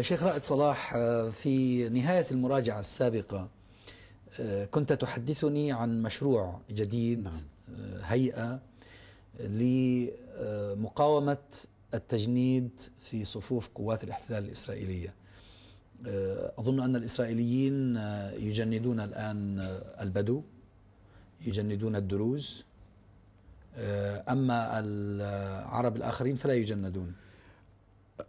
شيخ رائد صلاح آه، في نهاية المراجعة السابقة آه، كنت تحدثني عن مشروع جديد نعم. آه، هيئة لمقاومة التجنيد في صفوف قوات الاحتلال الإسرائيلية أظن أن الإسرائيليين يجندون الآن البدو يجندون الدروز أما العرب الآخرين فلا يجندون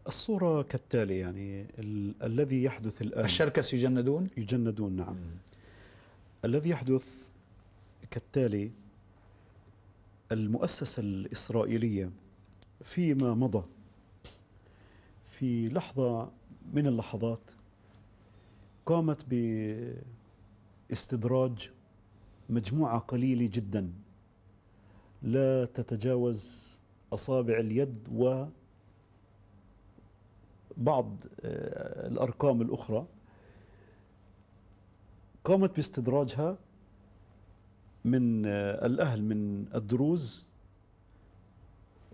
الصورة كالتالي يعني ال الذي يحدث الآن الشركس يجندون؟ يجندون نعم مم. الذي يحدث كالتالي المؤسسة الإسرائيلية فيما مضى في لحظة من اللحظات قامت باستدراج مجموعة قليلة جدا لا تتجاوز أصابع اليد و بعض آه، الأرقام الأخرى قامت باستدراجها من آه، الأهل من الدروز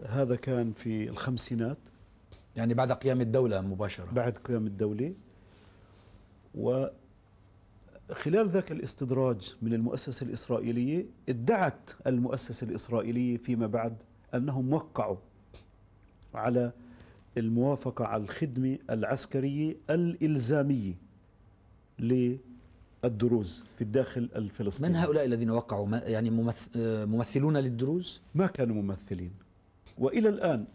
هذا كان في الخمسينات يعني بعد قيام الدولة مباشرة بعد قيام الدولة وخلال ذاك الاستدراج من المؤسسة الإسرائيلية ادعت المؤسسة الإسرائيلية فيما بعد أنهم وقعوا على الموافقة على الخدمة العسكرية الإلزامية للدروز في الداخل الفلسطيني من هؤلاء الذين وقعوا يعني ممثلون للدروز؟ ما كانوا ممثلين وإلى الآن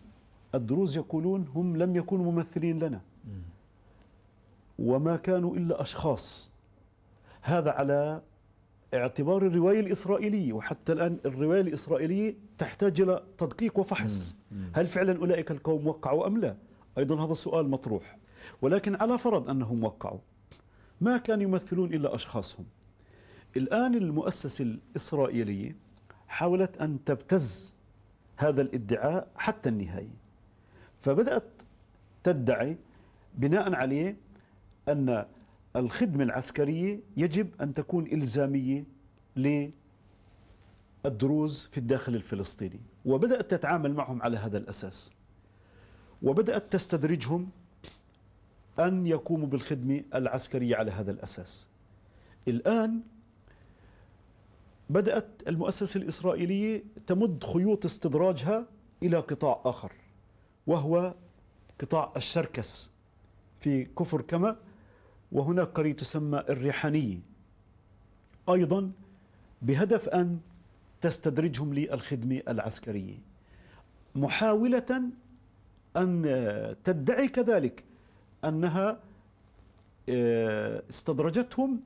الدروز يقولون هم لم يكونوا ممثلين لنا وما كانوا إلا أشخاص هذا على اعتبار الرواية الإسرائيلية وحتى الآن الرواية الإسرائيلية تحتاج إلى تدقيق وفحص هل فعلا أولئك القوم وقعوا أم لا أيضا هذا السؤال مطروح ولكن على فرض أنهم وقعوا ما كانوا يمثلون إلا أشخاصهم الآن المؤسسة الإسرائيلية حاولت أن تبتز هذا الادعاء حتى النهاية فبدأت تدعي بناء عليه أن الخدمة العسكرية يجب أن تكون إلزامية للدروز في الداخل الفلسطيني وبدأت تتعامل معهم على هذا الأساس وبدأت تستدرجهم أن يقوموا بالخدمة العسكرية على هذا الأساس الآن بدأت المؤسسة الإسرائيلية تمد خيوط استدراجها إلى قطاع آخر وهو قطاع الشركس في كفر كما وهناك قرية تسمى الريحانية أيضا بهدف أن تستدرجهم للخدمة العسكرية محاولة أن تدعي كذلك أنها آه، استدرجتهم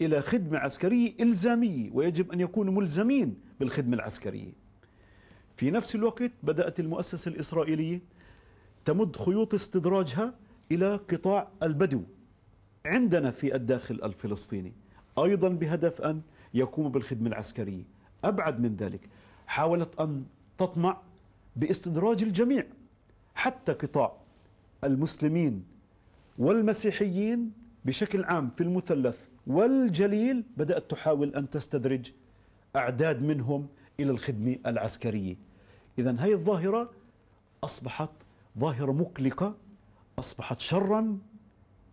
إلى خدمة عسكرية إلزامية ويجب أن يكونوا ملزمين بالخدمة العسكرية في نفس الوقت بدأت المؤسسة الإسرائيلية تمد خيوط استدراجها إلى قطاع البدو عندنا في الداخل الفلسطيني أيضا بهدف أن يقوموا بالخدمة العسكرية أبعد من ذلك حاولت أن تطمع باستدراج الجميع حتى قطاع المسلمين والمسيحيين بشكل عام في المثلث والجليل بدأت تحاول أن تستدرج أعداد منهم إلى الخدمة العسكرية إذا هذه الظاهرة أصبحت ظاهرة مقلقة أصبحت شرا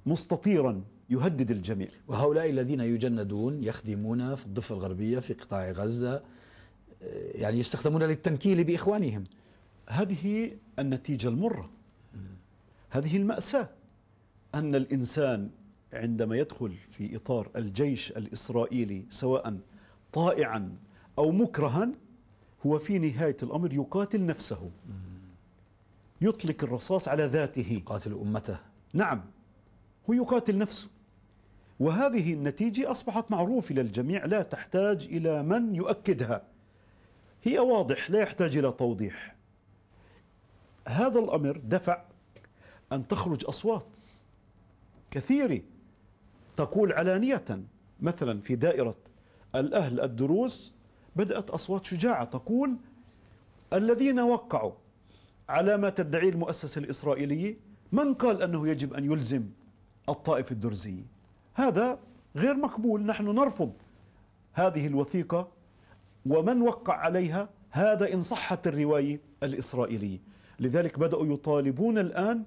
مستطيرا يهدد الجميع وهؤلاء الذين يجندون يخدمون في الضفة الغربية في قطاع غزة آه، يعني يستخدمون للتنكيل بإخوانهم هذه النتيجة المرة هذه المأساة أن الإنسان عندما يدخل في إطار الجيش الإسرائيلي سواء طائعا أو مكرها هو في نهاية الأمر يقاتل نفسه يطلق الرصاص على ذاته يقاتل أمته نعم هو يقاتل نفسه وهذه النتيجة أصبحت معروفة للجميع لا تحتاج إلى من يؤكدها هي واضح لا يحتاج إلى توضيح هذا الأمر دفع أن تخرج أصوات كثيرة تقول علانية مثلا في دائرة الأهل الدروس بدأت أصوات شجاعة تقول الذين وقعوا على ما تدعي المؤسسة الإسرائيلية من قال أنه يجب أن يلزم الطائف الدرزي هذا غير مقبول نحن نرفض هذه الوثيقة ومن وقع عليها هذا إن صحت الرواية الإسرائيلية لذلك بدأوا يطالبون الآن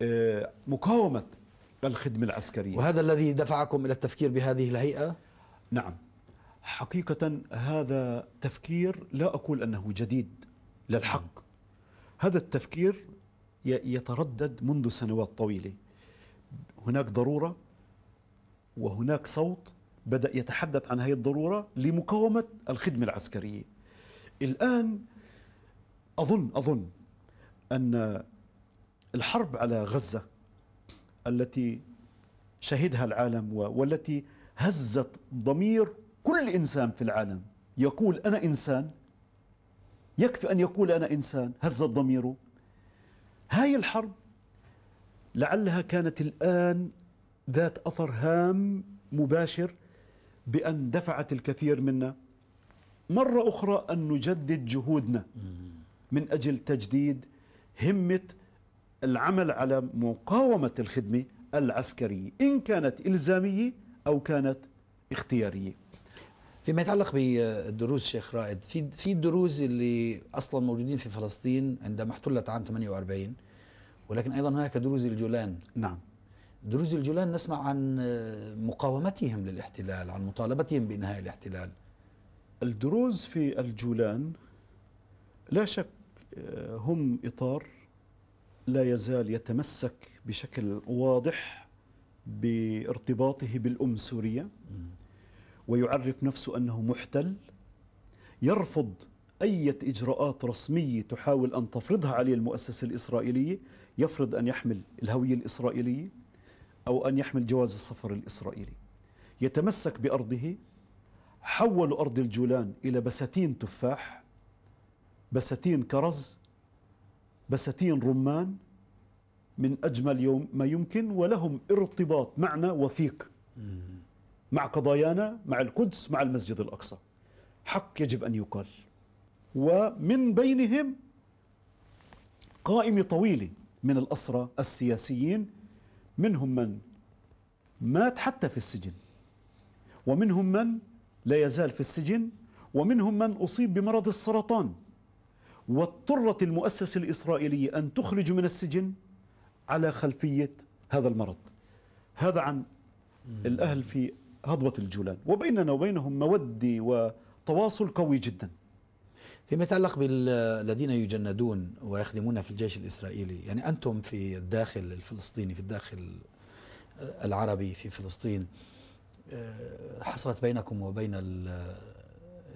بمقاومة الخدمة العسكرية وهذا الذي دفعكم إلى التفكير بهذه الهيئة؟ نعم حقيقة هذا تفكير لا أقول أنه جديد للحق هذا التفكير يتردد منذ سنوات طويلة هناك ضرورة وهناك صوت بدأ يتحدث عن هذه الضرورة لمقاومة الخدمة العسكرية الآن أظن أظن أن الحرب على غزة التي شهدها العالم والتي هزت ضمير كل إنسان في العالم يقول أنا إنسان يكفي أن يقول أنا إنسان هزت ضميره هاي الحرب لعلها كانت الآن ذات أثر هام مباشر بأن دفعت الكثير منا مرة أخرى أن نجدد جهودنا من أجل تجديد همة العمل على مقاومة الخدمة العسكرية إن كانت إلزامية أو كانت اختيارية فيما يتعلق بالدروز شيخ رائد في في الدروز اللي اصلا موجودين في فلسطين عندما احتلت عام 48 ولكن ايضا هناك دروز الجولان نعم دروز الجولان نسمع عن مقاومتهم للاحتلال عن مطالبتهم بانهاء الاحتلال الدروز في الجولان لا شك آه، هم اطار لا يزال يتمسك بشكل واضح بارتباطه بالام سوريا ويعرف نفسه أنه محتل يرفض أي إجراءات رسمية تحاول أن تفرضها عليه المؤسسة الإسرائيلية يفرض أن يحمل الهوية الإسرائيلية أو أن يحمل جواز السفر الإسرائيلي يتمسك بأرضه حولوا أرض الجولان إلى بساتين تفاح بساتين كرز بساتين رمان من أجمل يوم ما يمكن ولهم ارتباط معنا وثيق مع قضايانا مع القدس مع المسجد الأقصى حق يجب أن يقال ومن بينهم قائمة طويلة من الأسرى السياسيين منهم من مات حتى في السجن ومنهم من لا يزال في السجن ومنهم من أصيب بمرض السرطان واضطرت المؤسسة الإسرائيلية أن تخرج من السجن على خلفية هذا المرض هذا عن الأهل في هضبة الجولان وبيننا وبينهم مودي وتواصل قوي جدا فيما يتعلق بالذين يجندون ويخدمون في الجيش الإسرائيلي يعني أنتم في الداخل الفلسطيني في الداخل العربي في فلسطين آه، حصلت بينكم وبين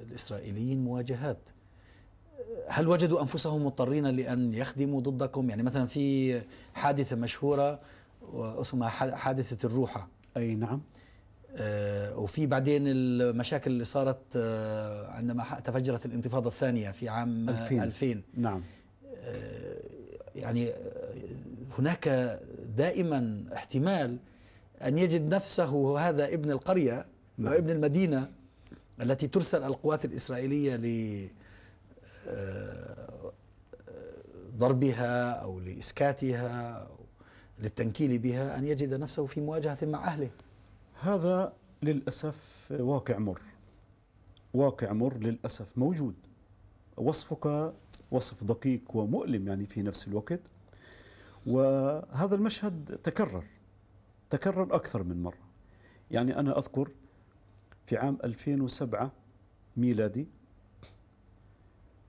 الإسرائيليين مواجهات هل وجدوا أنفسهم مضطرين لأن يخدموا ضدكم يعني مثلا في حادثة مشهورة اسمها حادثة الروحة أي نعم آه، وفي بعدين المشاكل اللي صارت آه، عندما تفجرت الانتفاضة الثانية في عام 2000, نعم آه، يعني هناك دائما احتمال أن يجد نفسه هذا ابن القرية نعم. أو ابن المدينة التي ترسل القوات الإسرائيلية لضربها أو لإسكاتها أو للتنكيل بها أن يجد نفسه في مواجهة مع أهله هذا للأسف واقع مر واقع مر للأسف موجود وصفك وصف دقيق ومؤلم يعني في نفس الوقت وهذا المشهد تكرر تكرر أكثر من مرة يعني أنا أذكر في عام 2007 ميلادي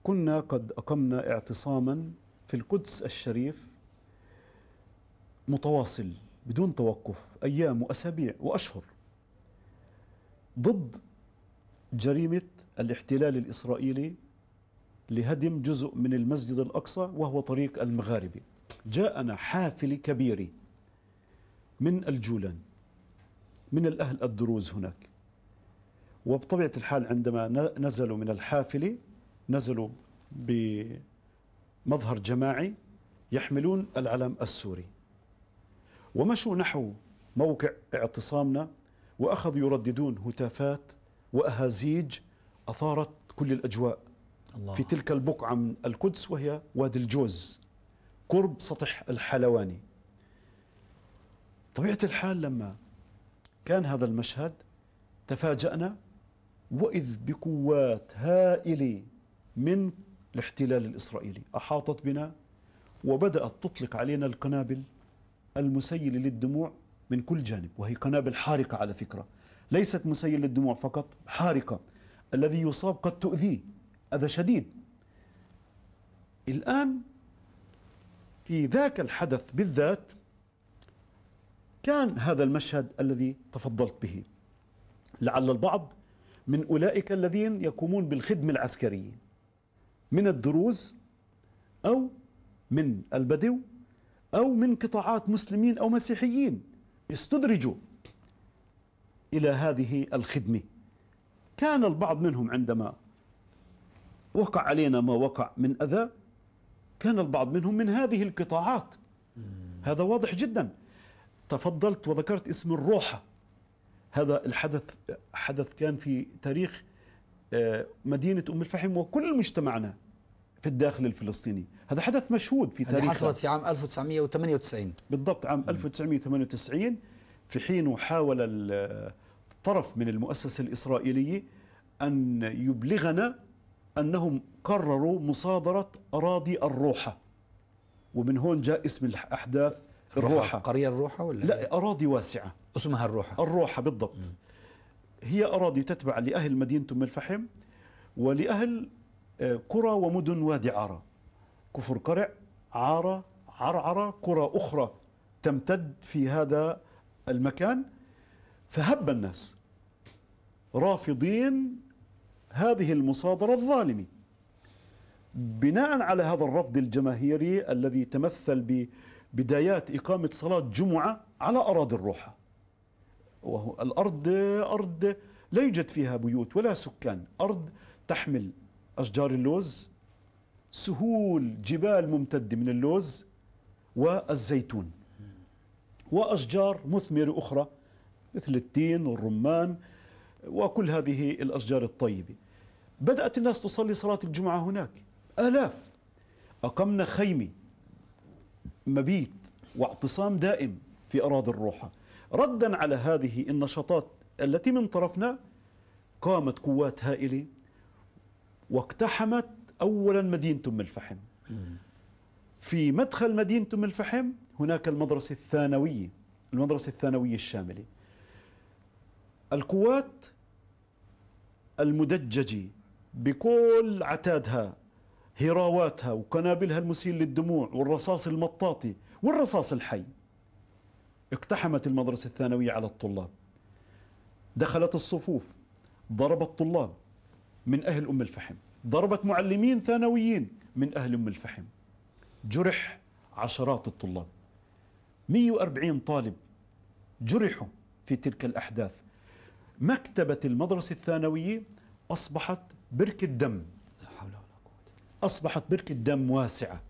كنا قد أقمنا اعتصاما في القدس الشريف متواصل بدون توقف أيام وأسابيع وأشهر ضد جريمة الاحتلال الإسرائيلي لهدم جزء من المسجد الأقصى وهو طريق المغاربه جاءنا حافل كبير من الجولان من الأهل الدروز هناك وبطبيعة الحال عندما نزلوا من الحافلة نزلوا بمظهر جماعي يحملون العلم السوري ومشوا نحو موقع اعتصامنا وأخذوا يرددون هتافات وأهازيج أثارت كل الأجواء الله. في تلك البقعة من القدس وهي وادي الجوز قرب سطح الحلواني طبيعة الحال لما كان هذا المشهد تفاجأنا وإذ بقوات هائلة من الاحتلال الإسرائيلي أحاطت بنا وبدأت تطلق علينا القنابل المسيل للدموع من كل جانب وهي قنابل حارقة على فكرة ليست مسيل للدموع فقط حارقة الذي يصاب قد تؤذيه أذى شديد الآن في ذاك الحدث بالذات كان هذا المشهد الذي تفضلت به لعل البعض من أولئك الذين يقومون بالخدمة العسكرية من الدروز أو من البدو أو من قطاعات مسلمين أو مسيحيين يستدرجوا إلى هذه الخدمة كان البعض منهم عندما وقع علينا ما وقع من أذى كان البعض منهم من هذه القطاعات هذا واضح جدا تفضلت وذكرت اسم الروحة هذا الحدث حدث كان في تاريخ آه، مدينة أم الفحم وكل مجتمعنا في الداخل الفلسطيني هذا حدث مشهود في تاريخ حصلت في عام 1998 بالضبط عام 1998 في حين حاول الطرف من المؤسسة الإسرائيلية أن يبلغنا أنهم قرروا مصادرة أراضي الروحة ومن هون جاء اسم الأحداث الروحة قرية الروحة ولا لا إيه؟ أراضي واسعة اسمها الروحة الروحة بالضبط م. هي أراضي تتبع لأهل مدينة أم الفحم ولأهل قرى ومدن وادي عارة كفر قرع عارة عرعرة قرى أخرى تمتد في هذا المكان فهب الناس رافضين هذه المصادرة الظالمة بناء على هذا الرفض الجماهيري الذي تمثل ببدايات إقامة صلاة جمعة على أراضي الروحة وهو الأرض أرض لا يوجد فيها بيوت ولا سكان أرض تحمل أشجار اللوز سهول جبال ممتدة من اللوز والزيتون وأشجار مثمرة أخرى مثل التين والرمان وكل هذه الأشجار الطيبة بدأت الناس تصلي صلاة الجمعة هناك آلاف أقمنا خيمة مبيت واعتصام دائم في أراضي الروحة ردا على هذه النشاطات التي من طرفنا قامت قوات هائلة واقتحمت أولا مدينة أم الفحم في مدخل مدينة أم الفحم هناك المدرسة الثانوية المدرسة الثانوية الشاملة القوات المدججة بكل عتادها هراواتها وقنابلها المسيل للدموع والرصاص المطاطي والرصاص الحي اقتحمت المدرسة الثانوية على الطلاب دخلت الصفوف ضربت الطلاب من أهل أم الفحم ضربت معلمين ثانويين من أهل أم الفحم جرح عشرات الطلاب 140 طالب جرحوا في تلك الأحداث مكتبة المدرسة الثانوية أصبحت بركة دم لا حول ولا قوة أصبحت بركة دم واسعة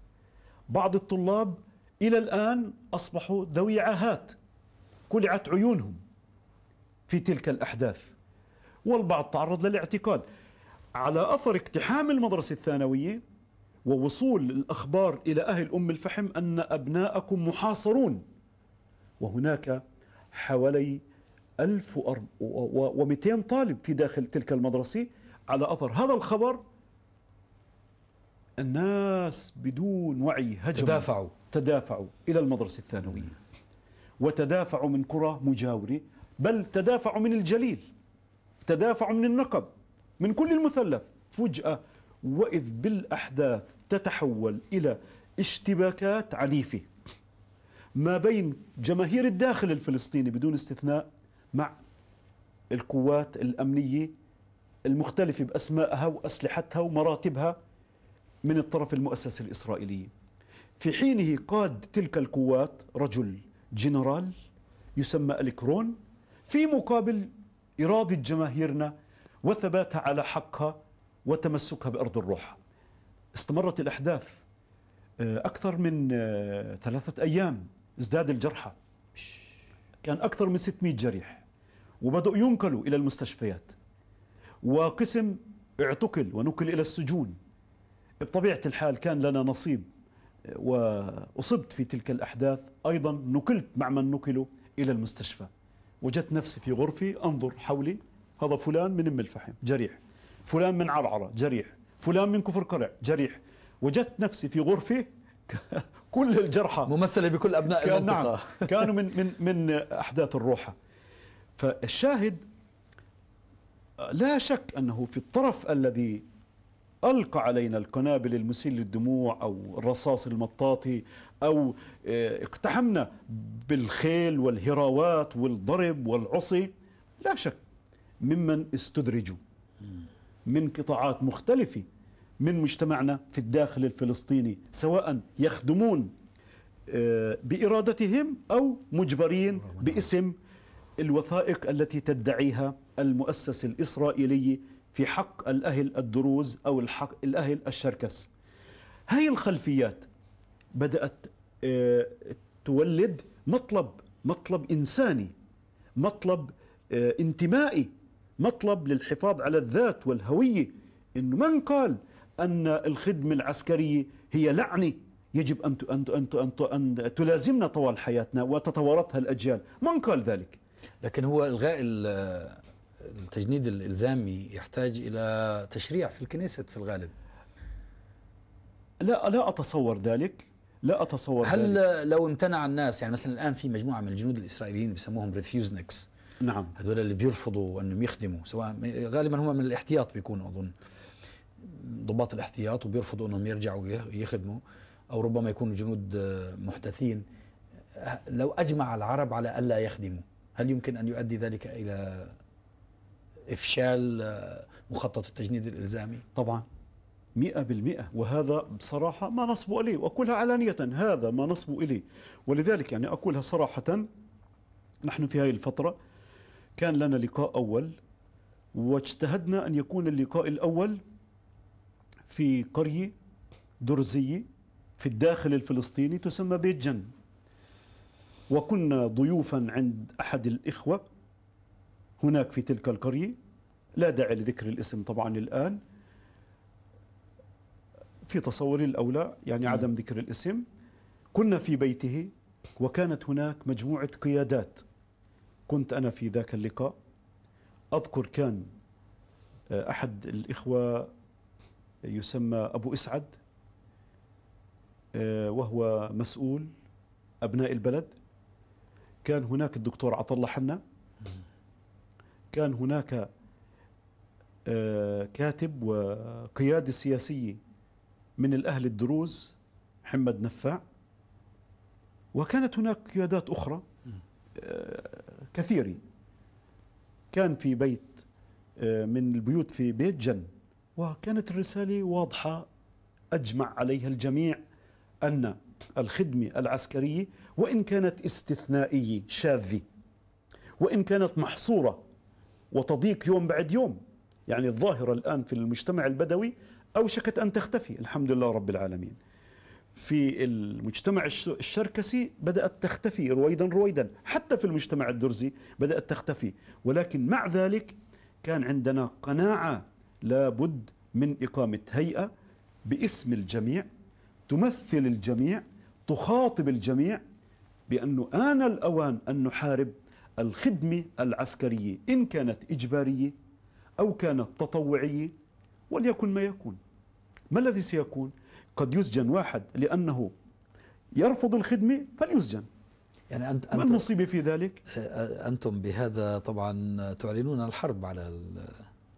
بعض الطلاب إلى الآن أصبحوا ذوي عاهات كلعت عيونهم في تلك الأحداث والبعض تعرض للاعتقال على أثر اقتحام المدرسة الثانوية ووصول الأخبار إلى أهل أم الفحم أن أبناءكم محاصرون وهناك حوالي 1200 طالب في داخل تلك المدرسة على أثر هذا الخبر الناس بدون وعي هجموا تدافعوا تدافعوا إلى المدرسة الثانوية وتدافعوا من قرى مجاورة بل تدافعوا من الجليل تدافعوا من النقب من كل المثلث فجأة وإذ بالأحداث تتحول إلى اشتباكات عنيفة ما بين جماهير الداخل الفلسطيني بدون استثناء مع القوات الأمنية المختلفة بأسمائها وأسلحتها ومراتبها من الطرف المؤسس الإسرائيلي في حينه قاد تلك القوات رجل جنرال يسمى ألكرون في مقابل إرادة جماهيرنا وثباتها على حقها وتمسكها بأرض الروح استمرت الأحداث آه، أكثر من آه، ثلاثة أيام ازداد الجرحى كان أكثر من 600 جريح وبدأوا ينقلوا إلى المستشفيات وقسم اعتقل ونقل إلى السجون بطبيعة الحال كان لنا نصيب آه، وأصبت في تلك الأحداث أيضا نقلت مع من نقلوا إلى المستشفى وجدت نفسي في غرفي أنظر حولي هذا فلان من ام الفحم جريح فلان من عرعره جريح فلان من كفر قرع جريح وجدت نفسي في غرفه كل الجرحى ممثله بكل ابناء كان المنطقه نعم كانوا من من من احداث الروحه فالشاهد لا شك انه في الطرف الذي القى علينا القنابل المسيل للدموع او الرصاص المطاطي او آه، اقتحمنا بالخيل والهراوات والضرب والعصي لا شك ممن استدرجوا من قطاعات مختلفة من مجتمعنا في الداخل الفلسطيني سواء يخدمون آه، بإرادتهم أو مجبرين باسم الوثائق التي تدعيها المؤسسة الإسرائيلية في حق الأهل الدروز أو الحق الأهل الشركس هاي الخلفيات بدأت آه، تولد مطلب مطلب إنساني مطلب آه، انتمائي مطلب للحفاظ على الذات والهوية إنه من قال أن الخدمة العسكرية هي لعنة يجب أن أن أن أن أن تلازمنا طوال حياتنا وتتوارثها الأجيال من قال ذلك؟ لكن هو إلغاء التجنيد الإلزامي يحتاج إلى تشريع في الكنيسة في الغالب لا لا أتصور ذلك لا أتصور هل ذلك. لو امتنع الناس يعني مثلا الآن في مجموعة من الجنود الإسرائيليين بيسموهم ريفيوزنكس نعم هذول اللي بيرفضوا انهم يخدموا سواء غالبا هم من الاحتياط بيكونوا اظن ضباط الاحتياط وبيرفضوا انهم يرجعوا يخدموا او ربما يكونوا جنود آه، محدثين لو اجمع العرب على الا يخدموا هل يمكن ان يؤدي ذلك الى افشال آه، مخطط التجنيد الالزامي؟ طبعا مئة بالمئة وهذا بصراحة ما نصب إليه وأقولها علانية هذا ما نصب إليه ولذلك يعني أقولها صراحة نحن في هذه الفترة كان لنا لقاء أول واجتهدنا أن يكون اللقاء الأول في قرية درزية في الداخل الفلسطيني تسمى بيت جن وكنا ضيوفا عند أحد الإخوة هناك في تلك القرية لا داعي لذكر الاسم طبعا الآن في تصوري الأولى يعني عدم نعم. ذكر الاسم كنا في بيته وكانت هناك مجموعة قيادات كنت أنا في ذاك اللقاء أذكر كان آه، أحد الإخوة يسمى أبو إسعد آه، وهو مسؤول أبناء البلد كان هناك الدكتور عطا الله حنا كان هناك آه، كاتب وقيادة سياسية من الأهل الدروز محمد نفاع وكانت هناك قيادات أخرى كثيري كان في بيت آه، من البيوت في بيت جن وكانت الرسالة واضحة أجمع عليها الجميع أن الخدمة العسكرية وإن كانت استثنائية شاذة وإن كانت محصورة وتضيق يوم بعد يوم يعني الظاهرة الآن في المجتمع البدوي أوشكت أن تختفي الحمد لله رب العالمين في المجتمع الشركسي بدأت تختفي رويدا رويدا حتى في المجتمع الدرزي بدأت تختفي ولكن مع ذلك كان عندنا قناعة لابد من إقامة هيئة باسم الجميع تمثل الجميع تخاطب الجميع بأنه آن الأوان أن نحارب الخدمة العسكرية إن كانت إجبارية أو كانت تطوعية وليكن ما يكون ما الذي سيكون؟ قد يسجن واحد لأنه يرفض الخدمة فليسجن يعني أنت ما المصيبة في ذلك؟ أنتم بهذا طبعا تعلنون الحرب على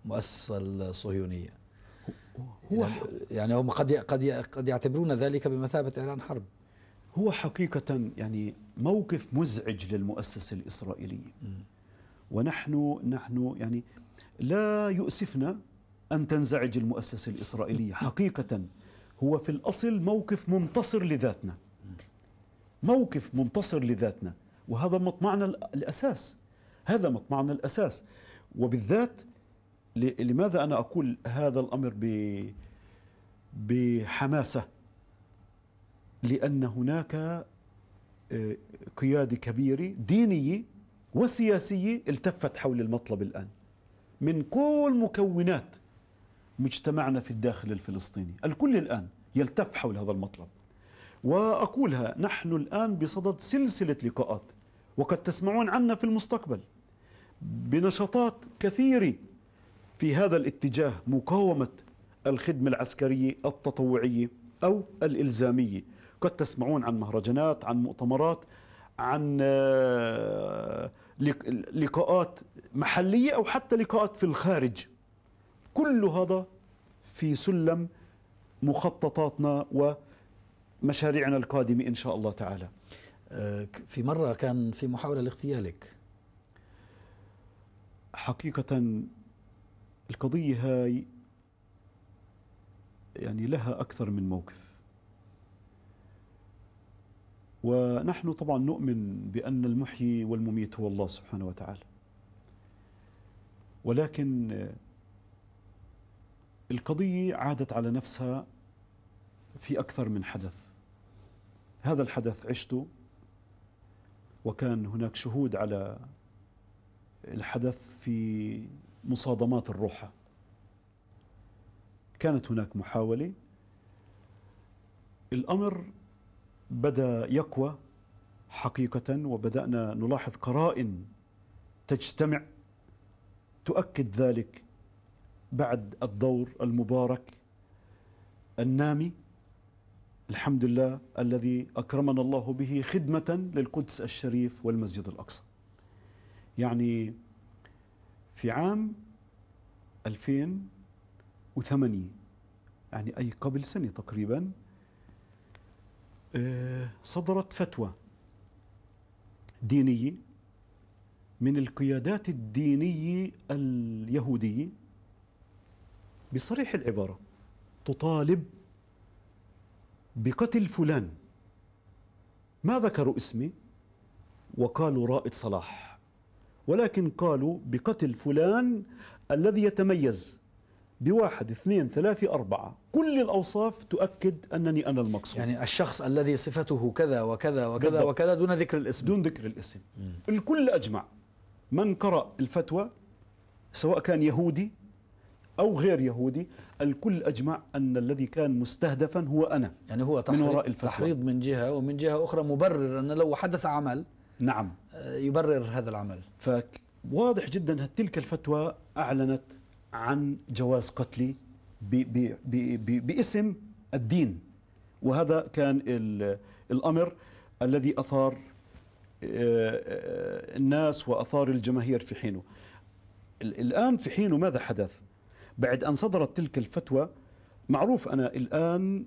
المؤسسة الصهيونية هو يعني, يعني هم قد قد قد يعتبرون ذلك بمثابة إعلان حرب هو حقيقة يعني موقف مزعج للمؤسسة الإسرائيلية ونحن نحن يعني لا يؤسفنا أن تنزعج المؤسسة الإسرائيلية حقيقة هو في الأصل موقف منتصر لذاتنا موقف منتصر لذاتنا وهذا مطمعنا الأساس هذا مطمعنا الأساس وبالذات لماذا أنا أقول هذا الأمر بحماسة لأن هناك آه، قيادة كبيرة دينية وسياسية التفت حول المطلب الآن من كل مكونات مجتمعنا في الداخل الفلسطيني الكل الآن يلتف حول هذا المطلب وأقولها نحن الآن بصدد سلسلة لقاءات وقد تسمعون عنا في المستقبل بنشاطات كثيرة في هذا الاتجاه مقاومة الخدمة العسكرية التطوعية أو الإلزامية قد تسمعون عن مهرجانات عن مؤتمرات عن آه، لقاءات محلية أو حتى لقاءات في الخارج كل هذا في سلم مخططاتنا ومشاريعنا القادمة إن شاء الله تعالى أه، في مرة كان في محاولة لاغتيالك حقيقة القضية هاي يعني لها أكثر من موقف ونحن طبعا نؤمن بأن المحيي والمميت هو الله سبحانه وتعالى ولكن القضية عادت على نفسها في أكثر من حدث هذا الحدث عشته وكان هناك شهود على الحدث في مصادمات الروحة كانت هناك محاولة الأمر بدأ يقوى حقيقة وبدأنا نلاحظ قرائن تجتمع تؤكد ذلك بعد الدور المبارك النامي الحمد لله الذي أكرمنا الله به خدمة للقدس الشريف والمسجد الأقصى يعني في عام 2008 يعني أي قبل سنة تقريبا آه، صدرت فتوى دينية من القيادات الدينية اليهودية بصريح العبارة تطالب بقتل فلان ما ذكروا اسمي وقالوا رائد صلاح ولكن قالوا بقتل فلان الذي يتميز بواحد اثنين ثلاثة أربعة كل الأوصاف تؤكد أنني أنا المقصود يعني الشخص الذي صفته كذا وكذا وكذا بالضبط. وكذا دون ذكر الاسم دون ذكر الاسم م. الكل أجمع من قرأ الفتوى سواء كان يهودي أو غير يهودي الكل أجمع أن الذي كان مستهدفا هو أنا يعني هو تحريض من, وراء تحريض من جهة ومن جهة أخرى مبرر أن لو حدث عمل نعم آه، يبرر هذا العمل فواضح جدا تلك الفتوى أعلنت عن جواز قتلي ب ب ب باسم الدين وهذا كان الأمر الذي أثار آه، آه، الناس وأثار الجماهير في حينه الآن في حينه ماذا حدث بعد أن صدرت تلك الفتوى معروف أنا الآن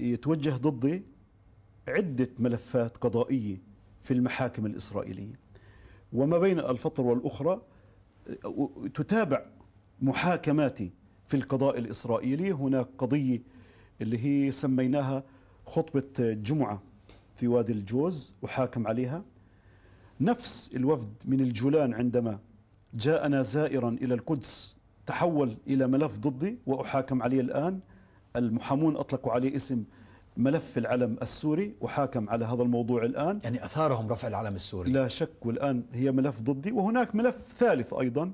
يتوجه ضدي عدة ملفات قضائية في المحاكم الإسرائيلية وما بين الفترة والأخرى تتابع محاكماتي في القضاء الإسرائيلي هناك قضية اللي هي سميناها خطبة جمعة في وادي الجوز وحاكم عليها نفس الوفد من الجولان عندما جاءنا زائرا إلى القدس تحول إلى ملف ضدي وأحاكم عليه الآن المحامون أطلقوا عليه اسم ملف العلم السوري وحاكم على هذا الموضوع الآن يعني أثارهم رفع العلم السوري لا شك والآن هي ملف ضدي وهناك ملف ثالث أيضا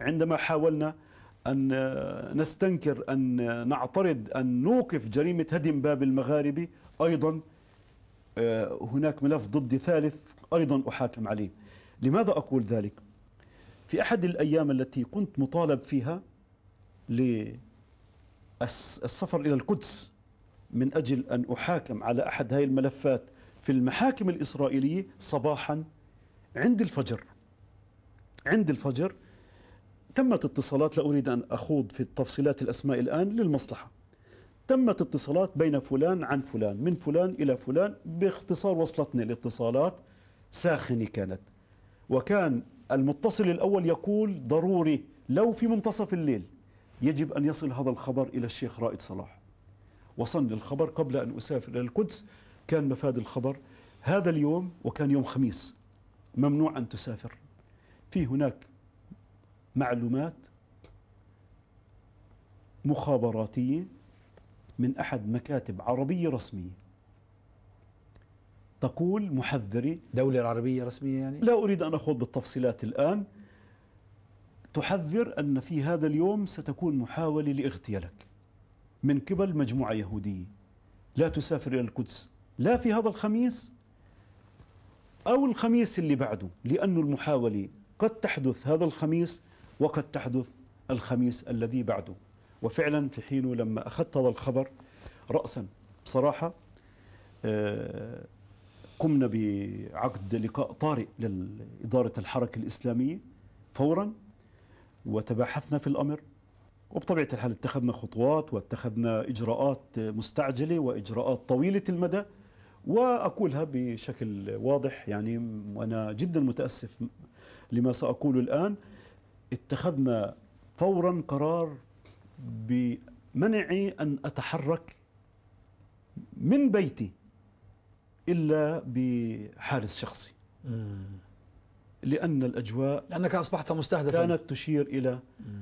عندما حاولنا أن نستنكر أن نعترض أن نوقف جريمة هدم باب المغاربي أيضا آه، هناك ملف ضدي ثالث أيضا أحاكم عليه لماذا أقول ذلك؟ في أحد الأيام التي كنت مطالب فيها للسفر إلى القدس من أجل أن أحاكم على أحد هذه الملفات في المحاكم الإسرائيلية صباحا عند الفجر عند الفجر تمت اتصالات لا أريد أن أخوض في تفصيلات الأسماء الآن للمصلحة تمت اتصالات بين فلان عن فلان من فلان إلى فلان باختصار وصلتني الاتصالات ساخنة كانت وكان المتصل الأول يقول ضروري لو في منتصف الليل يجب أن يصل هذا الخبر إلى الشيخ رائد صلاح وصلني الخبر قبل أن أسافر إلى القدس كان مفاد الخبر هذا اليوم وكان يوم خميس ممنوع أن تسافر في هناك معلومات مخابراتية من أحد مكاتب عربية رسمية تقول محذري دولة العربية رسمية يعني؟ لا أريد أن أخوض بالتفصيلات الآن تحذر أن في هذا اليوم ستكون محاولة لاغتيالك من قبل مجموعة يهودية لا تسافر إلى القدس لا في هذا الخميس أو الخميس اللي بعده لأن المحاولة قد تحدث هذا الخميس وقد تحدث الخميس الذي بعده وفعلا في حينه لما أخذت هذا الخبر رأسا بصراحة آه قمنا بعقد لقاء طارئ لإدارة الحركة الإسلامية فورا وتباحثنا في الأمر وبطبيعة الحال اتخذنا خطوات واتخذنا إجراءات مستعجلة وإجراءات طويلة المدى وأقولها بشكل واضح يعني وأنا جدا متأسف لما سأقوله الآن اتخذنا فورا قرار بمنعي أن أتحرك من بيتي إلا بحارس شخصي لأن الأجواء لأنك أصبحت مستهدفا كانت تشير إلى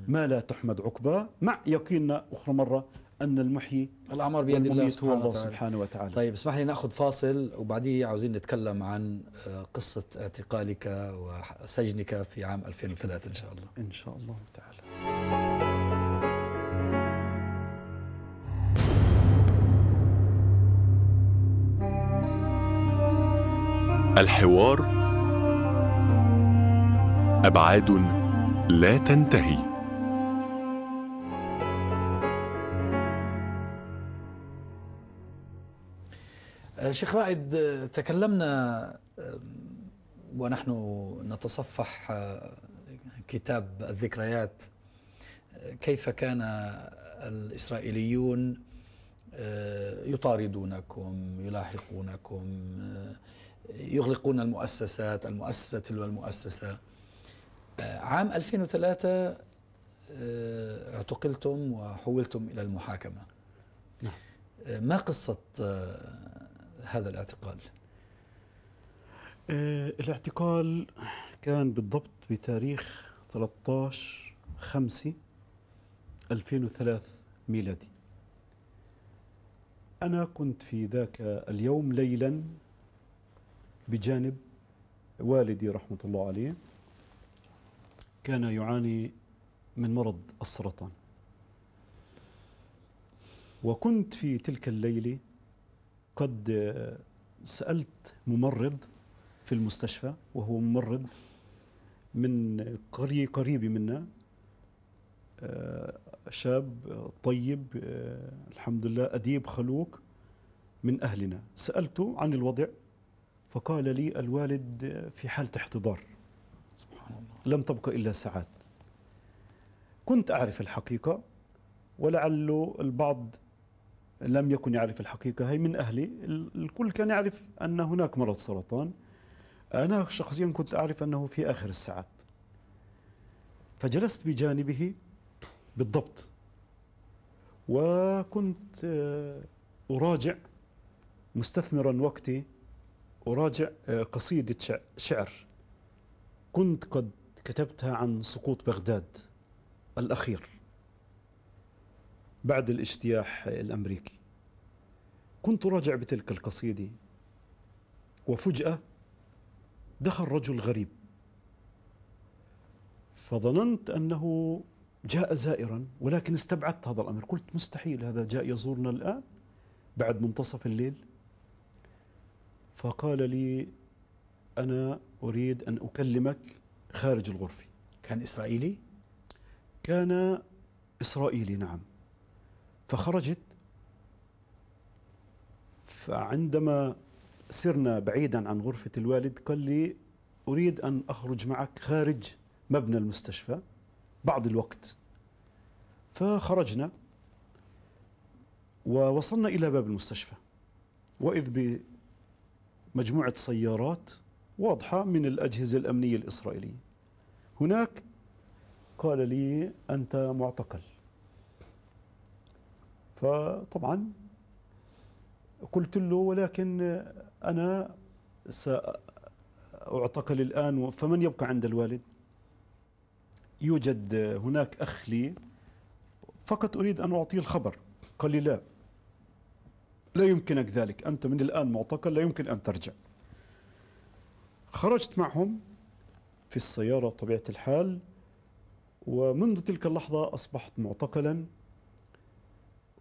ما لا تحمد عقباه مع يقيننا أخرى مرة أن المحيي الأعمار بيد الله سبحانه, هو الله سبحانه وتعالى طيب اسمح لي نأخذ فاصل وبعديه عاوزين نتكلم عن آه، قصة اعتقالك وسجنك في عام 2003 إن شاء الله إن شاء الله تعالى الحوار ابعاد لا تنتهي آه، شيخ رائد آه، تكلمنا ونحن نتصفح آه، كتاب الذكريات كيف كان الاسرائيليون يطاردونكم يلاحقونكم يغلقون المؤسسات المؤسسة تلو المؤسسة آه، عام 2003 آه، اعتقلتم وحولتم إلى المحاكمة نعم. آه، ما قصة هذا الاعتقال؟ الاعتقال كان بالضبط بتاريخ 13 5 2003 ميلادي أنا كنت في ذاك اليوم ليلا بجانب والدي رحمة الله عليه كان يعاني من مرض السرطان وكنت في تلك الليلة قد سألت ممرض في المستشفى وهو ممرض من قرية قريبة منا آه، شاب طيب آه، الحمد لله أديب خلوق من أهلنا سألته عن الوضع فقال لي الوالد في حالة احتضار سبحان الله لم تبقى إلا ساعات كنت أعرف الحقيقة ولعل البعض لم يكن يعرف الحقيقة هي من أهلي الكل كان يعرف أن هناك مرض سرطان أنا شخصيا كنت أعرف أنه في آخر الساعات فجلست بجانبه بالضبط وكنت آه، أراجع مستثمرا وقتي أراجع آه، قصيدة شعر كنت قد كتبتها عن سقوط بغداد الأخير بعد الاجتياح الأمريكي كنت أراجع بتلك القصيدة وفجأة دخل رجل غريب فظننت أنه جاء زائرا ولكن استبعدت هذا الأمر قلت مستحيل هذا جاء يزورنا الآن بعد منتصف الليل فقال لي أنا أريد أن أكلمك خارج الغرفة كان إسرائيلي؟ كان إسرائيلي نعم فخرجت فعندما سرنا بعيدا عن غرفة الوالد قال لي أريد أن أخرج معك خارج مبنى المستشفى بعض الوقت فخرجنا ووصلنا إلى باب المستشفى وإذ مجموعة سيارات واضحة من الأجهزة الأمنية الإسرائيلية هناك قال لي أنت معتقل فطبعا قلت له ولكن أنا سأعتقل الآن فمن يبقى عند الوالد يوجد هناك أخ لي فقط أريد أن أعطيه الخبر قال لي لا لا يمكنك ذلك أنت من الآن معتقل لا يمكن أن ترجع خرجت معهم في السيارة طبيعة الحال ومنذ تلك اللحظة أصبحت معتقلا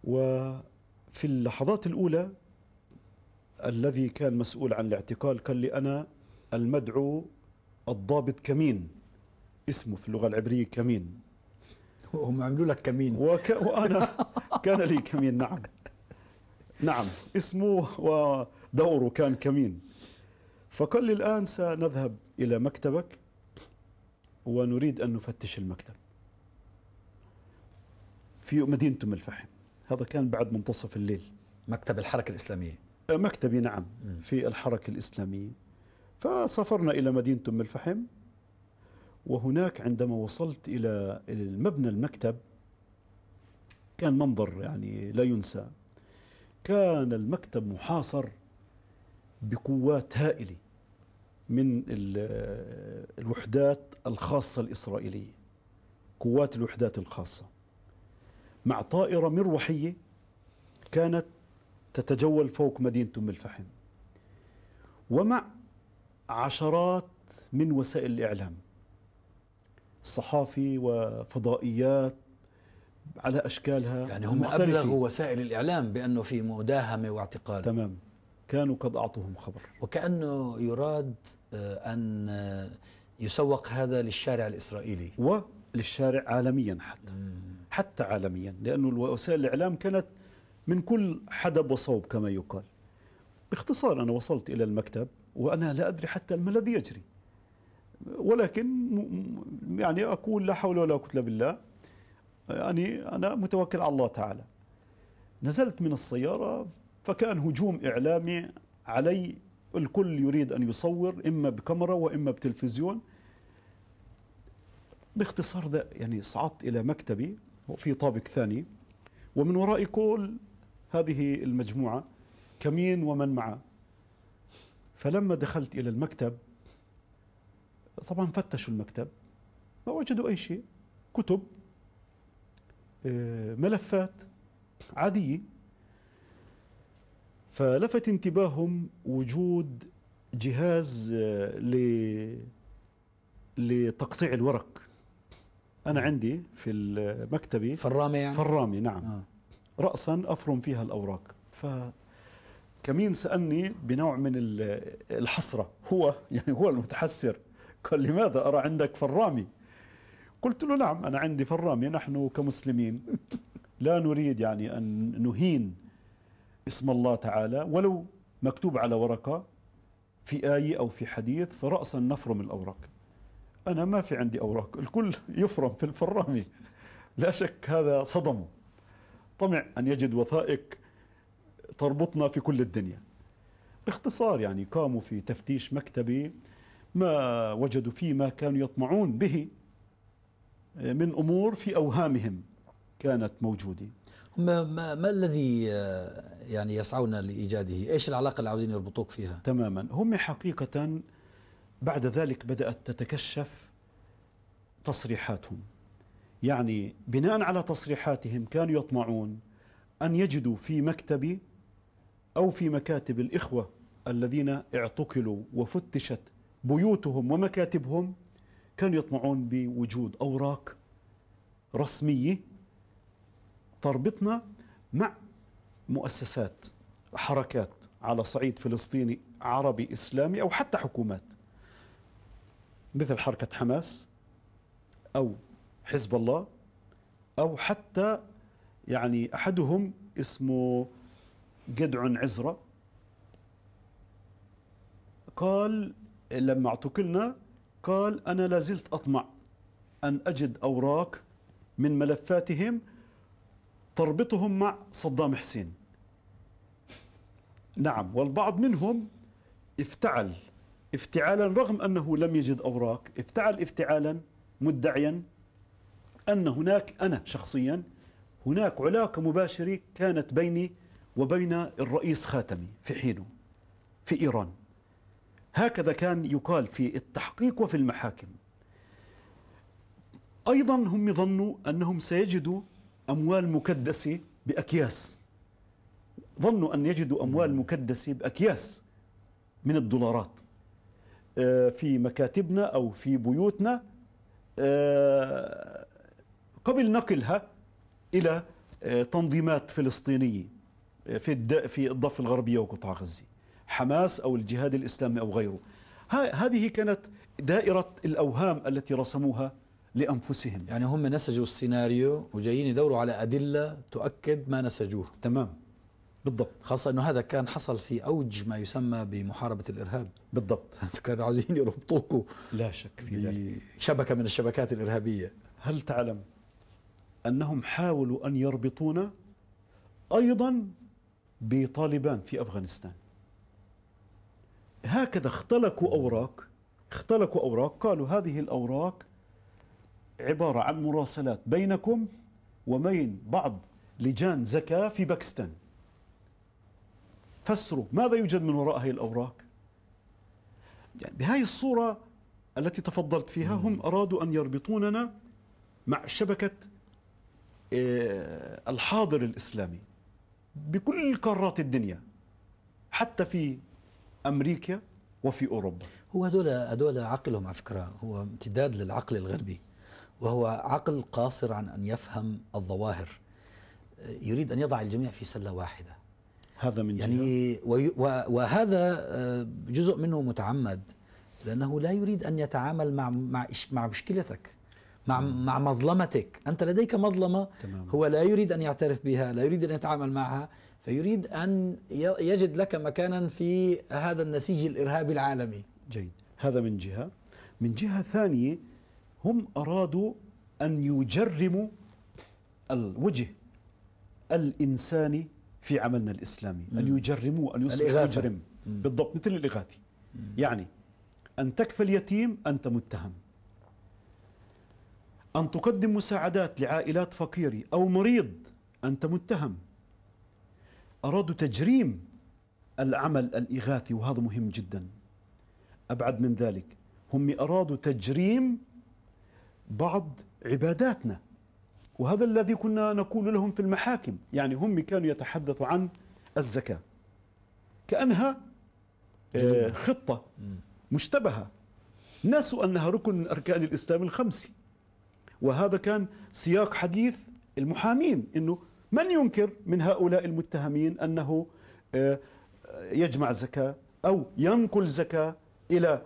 وفي اللحظات الأولى الذي كان مسؤول عن الاعتقال قال لي أنا المدعو الضابط كمين اسمه في اللغة العبرية كمين هم عملوا لك كمين وك... وأنا كان لي كمين نعم نعم اسمه ودوره كان كمين فقال لي الآن سنذهب إلى مكتبك ونريد أن نفتش المكتب في مدينة أم الفحم هذا كان بعد منتصف الليل مكتب الحركة الإسلامية أه، مكتبي نعم في الحركة الإسلامية فسافرنا إلى مدينة أم الفحم وهناك عندما وصلت إلى المبنى المكتب كان منظر يعني لا ينسى كان المكتب محاصر بقوات هائلة من الوحدات الخاصة الإسرائيلية قوات الوحدات الخاصة مع طائرة مروحية كانت تتجول فوق مدينة أم الفحم ومع عشرات من وسائل الإعلام الصحافي وفضائيات على اشكالها يعني هم ابلغوا وسائل الاعلام بانه في مداهمه واعتقال تمام كانوا قد اعطوهم خبر وكانه يراد آه، ان آه، يسوق هذا للشارع الاسرائيلي وللشارع عالميا حتى مم. حتى عالميا لانه وسائل الاعلام كانت من كل حدب وصوب كما يقال باختصار انا وصلت الى المكتب وانا لا ادري حتى ما الذي يجري ولكن يعني اقول لا حول ولا قوه الا بالله يعني أنا متوكل على الله تعالى نزلت من السيارة فكان هجوم إعلامي علي الكل يريد أن يصور إما بكاميرا وإما بتلفزيون باختصار ده يعني صعدت إلى مكتبي في طابق ثاني ومن ورائي كل هذه المجموعة كمين ومن معه فلما دخلت إلى المكتب طبعا فتشوا المكتب ما وجدوا أي شيء كتب آه، ملفات عادية فلفت انتباههم وجود جهاز آه، ل لتقطيع الورق أنا نعم. عندي في المكتبة فرامة يعني؟ فرامة نعم آه. رأسا أفرم فيها الأوراق ف كمين سألني بنوع من الحسرة هو يعني هو المتحسر قال لماذا أرى عندك فرامي قلت له نعم أنا عندي في الرمي نحن كمسلمين لا نريد يعني أن نهين اسم الله تعالى ولو مكتوب على ورقة في آية أو في حديث فرأسا نفرم الأوراق أنا ما في عندي أوراق الكل يفرم في الرمي لا شك هذا صدمه طمع أن يجد وثائق تربطنا في كل الدنيا باختصار يعني قاموا في تفتيش مكتبي ما وجدوا فيه ما كانوا يطمعون به من أمور في أوهامهم كانت موجودة ما, ما, ما الذي آه، يعني يسعون لإيجاده إيش العلاقة اللي عاوزين يربطوك فيها تماما هم حقيقة بعد ذلك بدأت تتكشف تصريحاتهم يعني بناء على تصريحاتهم كانوا يطمعون أن يجدوا في مكتبي أو في مكاتب الإخوة الذين اعتقلوا وفتشت بيوتهم ومكاتبهم كانوا يطمعون بوجود أوراق رسمية تربطنا مع مؤسسات حركات على صعيد فلسطيني عربي إسلامي أو حتى حكومات مثل حركة حماس أو حزب الله أو حتى يعني أحدهم اسمه جدعون عزرة قال لما اعتقلنا قال أنا لازلت أطمع أن أجد أوراق من ملفاتهم تربطهم مع صدام حسين نعم والبعض منهم افتعل افتعالا رغم أنه لم يجد أوراق افتعل افتعالا مدعيا أن هناك أنا شخصيا هناك علاقة مباشرة كانت بيني وبين الرئيس خاتمي في حينه في إيران هكذا كان يقال في التحقيق وفي المحاكم أيضا هم ظنوا أنهم سيجدوا أموال مكدسة بأكياس ظنوا أن يجدوا أموال مكدسة بأكياس من الدولارات آه، في مكاتبنا أو في بيوتنا آه، قبل نقلها إلى آه، تنظيمات فلسطينية في الضفة الغربية وقطاع غزة حماس أو الجهاد الإسلامي أو غيره هذه كانت دائرة الأوهام التي رسموها لأنفسهم يعني هم نسجوا السيناريو وجايين يدوروا على أدلة تؤكد ما نسجوه تمام بالضبط خاصة أنه هذا كان حصل في أوج ما يسمى بمحاربة الإرهاب بالضبط كانوا عاوزين يربطوكوا لا شك في ذلك شبكة من الشبكات الإرهابية هل تعلم أنهم حاولوا أن يربطونا أيضا بطالبان في أفغانستان هكذا اختلقوا أوراق اختلقوا أوراق قالوا هذه الأوراق عبارة عن مراسلات بينكم وبين بعض لجان زكاة في باكستان فسروا ماذا يوجد من وراء هذه الأوراق يعني بهذه الصورة التي تفضلت فيها هم أرادوا أن يربطوننا مع شبكة آه، الحاضر الإسلامي بكل قارات الدنيا حتى في امريكا وفي اوروبا هو هذول هذول عقلهم على فكره هو امتداد للعقل الغربي وهو عقل قاصر عن ان يفهم الظواهر يريد ان يضع الجميع في سله واحده هذا من يعني وهذا آه، جزء منه متعمد لانه لا يريد ان يتعامل مع مع مع مشكلتك مع مع مظلمتك انت لديك مظلمه تمام. هو لا يريد ان يعترف بها لا يريد ان يتعامل معها فيريد أن يجد لك مكانا في هذا النسيج الإرهابي العالمي جيد هذا من جهة من جهة ثانية هم أرادوا أن يجرموا الوجه الإنساني في عملنا الإسلامي مم. أن يجرموه أن يصبح مجرم بالضبط مثل الإغاثي يعني أن تكفى اليتيم أنت متهم أن تقدم مساعدات لعائلات فقيرة أو مريض أنت متهم أرادوا تجريم العمل الإغاثي وهذا مهم جدا أبعد من ذلك هم أرادوا تجريم بعض عباداتنا وهذا الذي كنا نقول لهم في المحاكم يعني هم كانوا يتحدثوا عن الزكاة كأنها آه، خطة مشتبهة نسوا أنها ركن من أركان الإسلام الخمسي وهذا كان سياق حديث المحامين أنه من ينكر من هؤلاء المتهمين أنه آه، يجمع زكاة أو ينقل زكاة إلى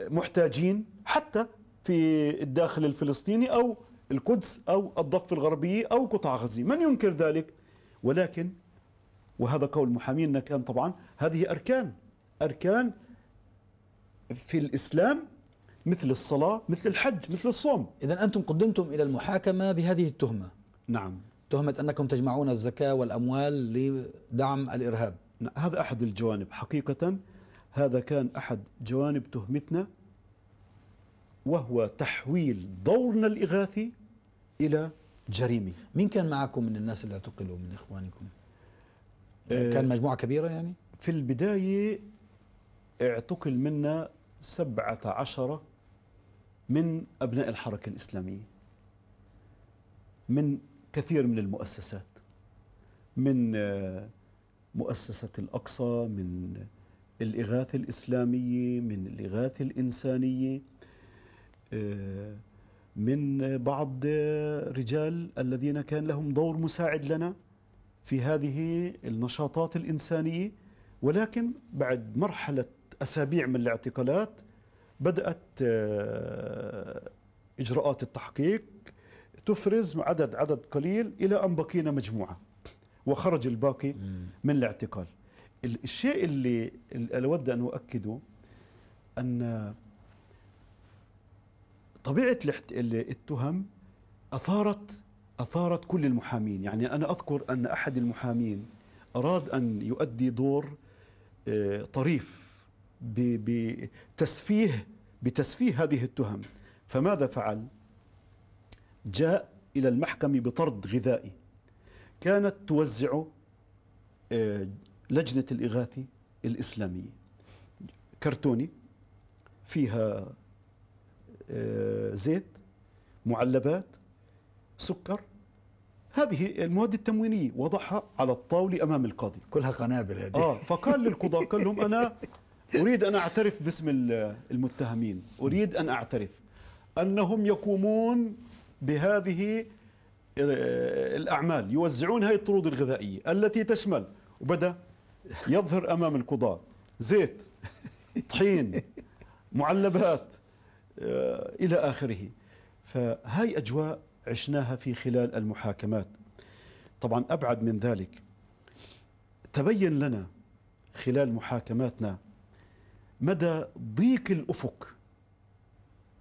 محتاجين حتى في الداخل الفلسطيني أو القدس أو الضفة الغربية أو قطاع غزة من ينكر ذلك ولكن وهذا قول محامينا كان طبعا هذه أركان أركان في الإسلام مثل الصلاة مثل الحج مثل الصوم إذا أنتم قدمتم إلى المحاكمة بهذه التهمة نعم تهمة أنكم تجمعون الزكاة والأموال لدعم الإرهاب هذا أحد الجوانب حقيقة هذا كان أحد جوانب تهمتنا وهو تحويل دورنا الإغاثي إلى جريمة مين كان معكم من الناس اللي اعتقلوا من إخوانكم؟ آه، كان مجموعة كبيرة يعني؟ في البداية اعتقل منا سبعة عشر من أبناء الحركة الإسلامية من كثير من المؤسسات من آه، مؤسسة الأقصى من الإغاثة الإسلامية من الإغاثة الإنسانية آه، من بعض رجال الذين كان لهم دور مساعد لنا في هذه النشاطات الإنسانية ولكن بعد مرحلة أسابيع من الاعتقالات بدأت آه، إجراءات التحقيق تفرز عدد عدد قليل إلى أن بقينا مجموعة وخرج الباقي من الاعتقال الشيء اللي, أود أن أؤكده أن طبيعة التهم أثارت أثارت كل المحامين يعني أنا أذكر أن أحد المحامين أراد أن يؤدي دور آه، طريف بتسفيه بتسفيه هذه التهم فماذا فعل؟ جاء إلى المحكمة بطرد غذائي كانت توزع آه، لجنة الإغاثة الإسلامية كرتوني فيها آه، زيت معلبات سكر هذه المواد التموينية وضعها على الطاولة أمام القاضي كلها قنابل هذه آه فقال للقضاة قال لهم أنا أريد أن أعترف باسم المتهمين أريد أن أعترف أنهم يقومون بهذه آه، الأعمال يوزعون هذه الطرود الغذائية التي تشمل وبدأ يظهر أمام القضاة زيت طحين معلبات آه، إلى آخره فهي أجواء عشناها في خلال المحاكمات طبعا أبعد من ذلك تبين لنا خلال محاكماتنا مدى ضيق الأفق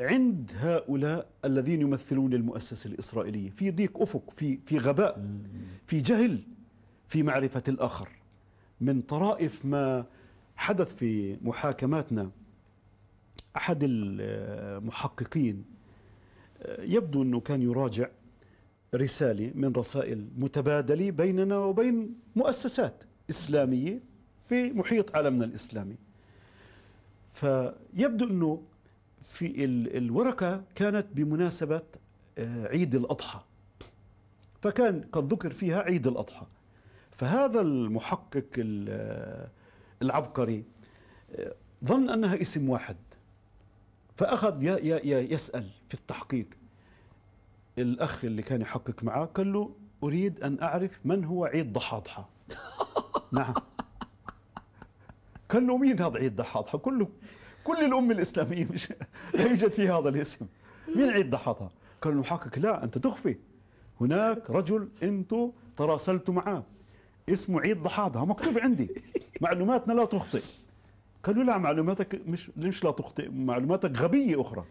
عند هؤلاء الذين يمثلون المؤسسة الإسرائيلية في ضيق أفق في, في غباء في جهل في معرفة الآخر من طرائف ما حدث في محاكماتنا أحد المحققين آه، يبدو أنه كان يراجع رسالة من رسائل متبادلة بيننا وبين مؤسسات إسلامية في محيط عالمنا الإسلامي فيبدو أنه في الورقة كانت بمناسبة آه، عيد الأضحى فكان قد ذكر فيها عيد الأضحى فهذا المحقق آه، العبقري آه، ظن أنها اسم واحد فأخذ يسأل في التحقيق الأخ اللي كان يحقق معاه قال له أريد أن أعرف من هو عيد ضحاضحة نعم قال له مين هذا عيد ضحاضحى كله كل الأمة الإسلامية مش لا يوجد فيها هذا الاسم مين عيد ضحاها قال المحقق لا أنت تخفي هناك رجل أنتم تراسلتوا معاه اسمه عيد ضحاضة مكتوب عندي معلوماتنا لا تخطئ قالوا لا معلوماتك مش مش لا تخطئ معلوماتك غبية أخرى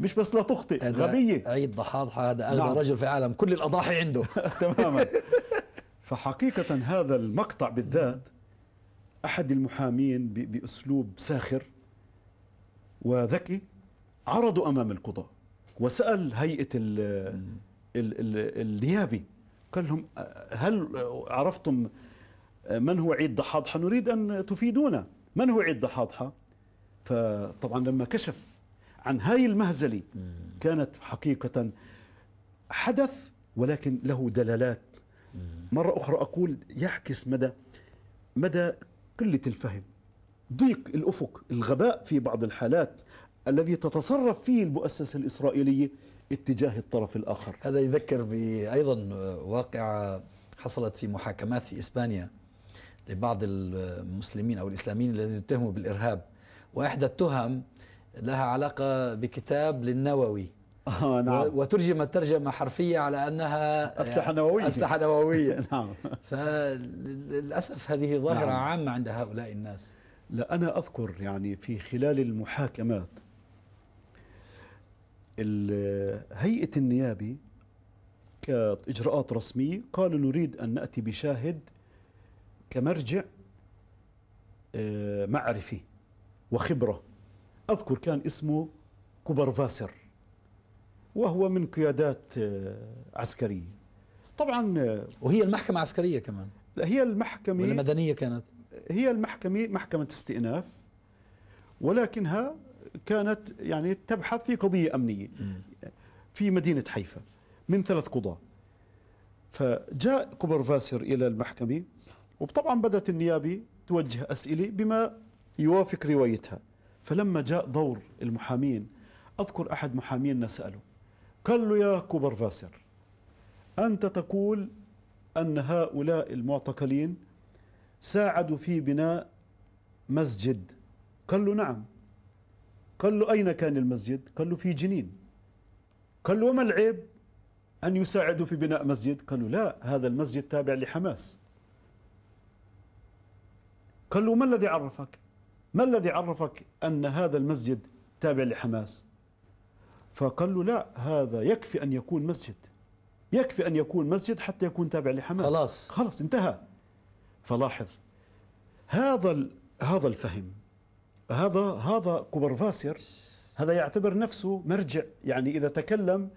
مش بس لا تخطئ غبية عيد ضحاضة هذا أغلى نعم. رجل في العالم كل الأضاحي عنده تماما فحقيقة هذا المقطع بالذات أحد المحامين بأسلوب ساخر وذكي عرضوا امام القضاء وسال هيئه النيابه قال لهم هل عرفتم من هو عيد ضحاضحه نريد ان تفيدونا من هو عيد ضحاضحه فطبعا لما كشف عن هاي المهزله كانت حقيقه حدث ولكن له دلالات مره اخرى اقول يعكس مدى مدى قله الفهم ضيق الأفق الغباء في بعض الحالات الذي تتصرف فيه المؤسسة الإسرائيلية اتجاه الطرف الآخر هذا يذكر بأيضا واقعة حصلت في محاكمات في إسبانيا لبعض المسلمين أو الإسلاميين الذين اتهموا بالإرهاب وإحدى التهم لها علاقة بكتاب للنووي آه نعم. وترجمت ترجمة حرفية على أنها أسلحة نووية أسلحة نووية نعم فللأسف هذه ظاهرة نعم. عامة عند هؤلاء الناس لا أنا أذكر يعني في خلال المحاكمات هيئة النيابة كإجراءات رسمية قالوا نريد أن نأتي بشاهد كمرجع آه، معرفي وخبرة أذكر كان اسمه كوبر فاسر وهو من قيادات آه، عسكرية طبعا آه، وهي المحكمة عسكرية كمان لا هي المحكمة المدنية كانت هي المحكمة محكمة استئناف ولكنها كانت يعني تبحث في قضية أمنية في مدينة حيفا من ثلاث قضاة فجاء كوبر فاسر إلى المحكمة وطبعا بدأت النيابة توجه أسئلة بما يوافق روايتها فلما جاء دور المحامين أذكر أحد محامينا سأله قال له يا كوبر فاسر أنت تقول أن هؤلاء المعتقلين ساعدوا في بناء مسجد قال له نعم قال له أين كان المسجد قال له في جنين قال له وما العيب أن يساعدوا في بناء مسجد قال له لا هذا المسجد تابع لحماس قال له ما الذي عرفك ما الذي عرفك أن هذا المسجد تابع لحماس فقال له لا هذا يكفي أن يكون مسجد يكفي أن يكون مسجد حتى يكون تابع لحماس خلاص خلاص انتهى فلاحظ هذا هذا الفهم هذا هذا كوبرفاسير هذا يعتبر نفسه مرجع يعني اذا تكلم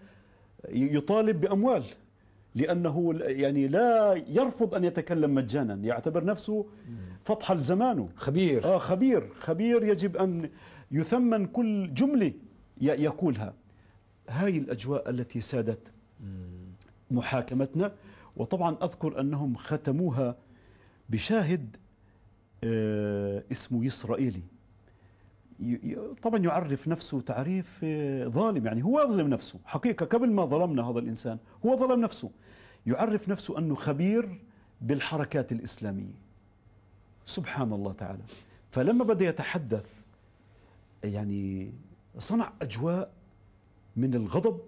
يطالب باموال لانه يعني لا يرفض ان يتكلم مجانا يعتبر نفسه فطح الزمان خبير اه خبير خبير يجب ان يثمن كل جمله يقولها هاي الاجواء التي سادت محاكمتنا وطبعا اذكر انهم ختموها بشاهد آه، اسمه إسرائيلي طبعا يعرف نفسه تعريف آه، ظالم يعني هو يظلم نفسه حقيقة قبل ما ظلمنا هذا الإنسان هو ظلم نفسه يعرف نفسه أنه خبير بالحركات الإسلامية سبحان الله تعالى فلما بدأ يتحدث يعني صنع أجواء من الغضب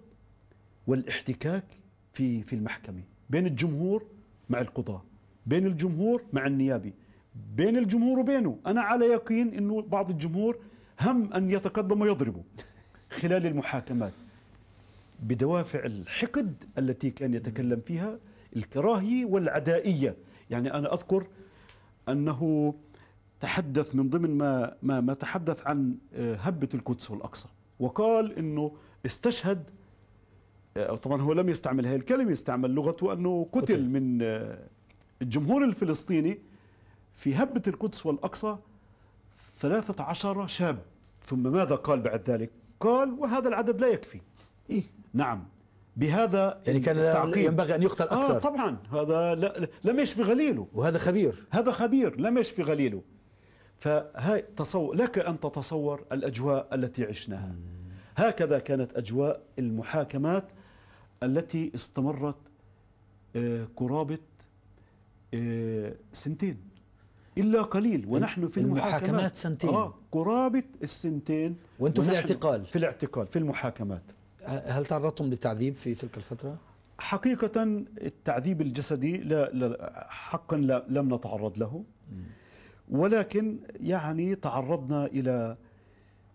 والاحتكاك في في المحكمة بين الجمهور مع القضاة بين الجمهور مع النيابي بين الجمهور وبينه أنا على يقين أنه بعض الجمهور هم أن يتقدم ويضربه خلال المحاكمات بدوافع الحقد التي كان يتكلم فيها الكراهية والعدائية يعني أنا أذكر أنه تحدث من ضمن ما ما, ما تحدث عن آه، هبة القدس والأقصى وقال أنه استشهد آه، طبعا هو لم يستعمل هذه الكلمة استعمل لغته أنه قتل من آه، الجمهور الفلسطيني في هبة القدس والأقصى 13 شاب ثم ماذا قال بعد ذلك قال وهذا العدد لا يكفي إيه؟ نعم بهذا يعني كان التعقيب. ينبغي أن يقتل أكثر آه طبعا هذا لا لم يشفي غليله وهذا خبير هذا خبير لم يشفي غليله فهي تصور لك أن تتصور الأجواء التي عشناها هكذا كانت أجواء المحاكمات التي استمرت آه، قرابة آه، سنتين الا قليل ونحن في المحاكمات, المحاكمات سنتين اه قرابه السنتين وانتم في الاعتقال في الاعتقال في المحاكمات هل تعرضتم لتعذيب في تلك الفتره؟ حقيقة التعذيب الجسدي لا, لا حقا لا لم نتعرض له ولكن يعني تعرضنا إلى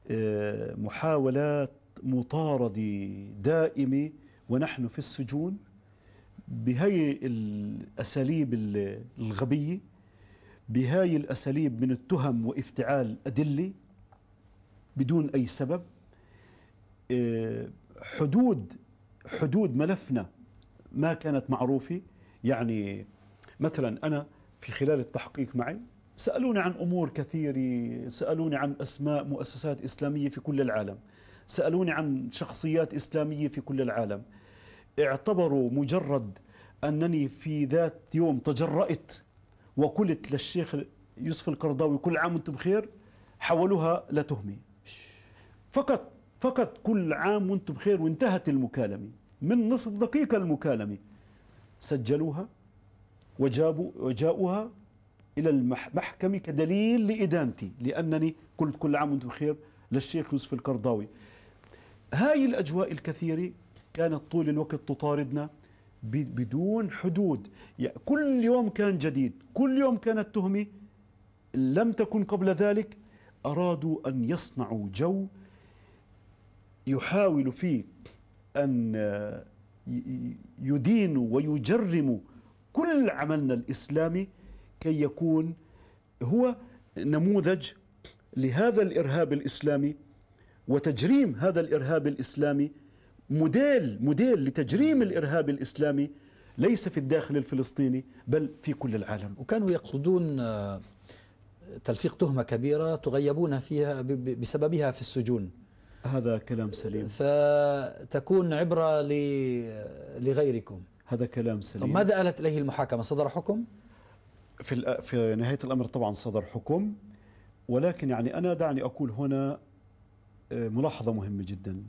آه، محاولات مطاردة دائمة ونحن في السجون بهاي الأساليب الغبية بهاي الأساليب من التهم وافتعال أدلة بدون أي سبب آه، حدود حدود ملفنا ما كانت معروفة يعني مثلا أنا في خلال التحقيق معي سألوني عن أمور كثيرة سألوني عن أسماء مؤسسات إسلامية في كل العالم سألوني عن شخصيات إسلامية في كل العالم اعتبروا مجرد أنني في ذات يوم تجرأت وقلت للشيخ يوسف القرضاوي كل عام وانتم بخير حولوها لتهمة فقط فقط كل عام وانتم بخير وانتهت المكالمة من نصف دقيقة المكالمة سجلوها وجابوا وجاؤها إلى المحكمة كدليل لإدانتي لأنني قلت كل عام وانتم بخير للشيخ يوسف القرضاوي هاي الأجواء الكثيرة كانت طول الوقت تطاردنا بدون حدود يعني كل يوم كان جديد كل يوم كانت تهمة لم تكن قبل ذلك أرادوا أن يصنعوا جو يحاول فيه أن آه، يدينوا ويجرموا كل عملنا الإسلامي كي يكون هو نموذج لهذا الإرهاب الإسلامي وتجريم هذا الإرهاب الإسلامي موديل موديل لتجريم الإرهاب الإسلامي ليس في الداخل الفلسطيني بل في كل العالم وكانوا يقصدون آه، تلفيق تهمة كبيرة تغيبون فيها بسببها في السجون هذا كلام سليم فتكون عبرة لغيركم هذا كلام سليم ماذا آلت إليه المحاكمة صدر حكم؟ في, في نهاية الأمر طبعا صدر حكم ولكن يعني أنا دعني أقول هنا آه، ملاحظة مهمة جدا